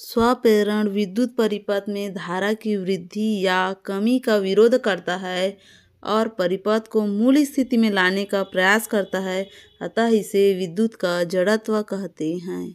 स्वप्रेरण विद्युत परिपथ में धारा की वृद्धि या कमी का विरोध करता है और परिपथ को मूल स्थिति में लाने का प्रयास करता है अतः इसे विद्युत का जड़त्व कहते हैं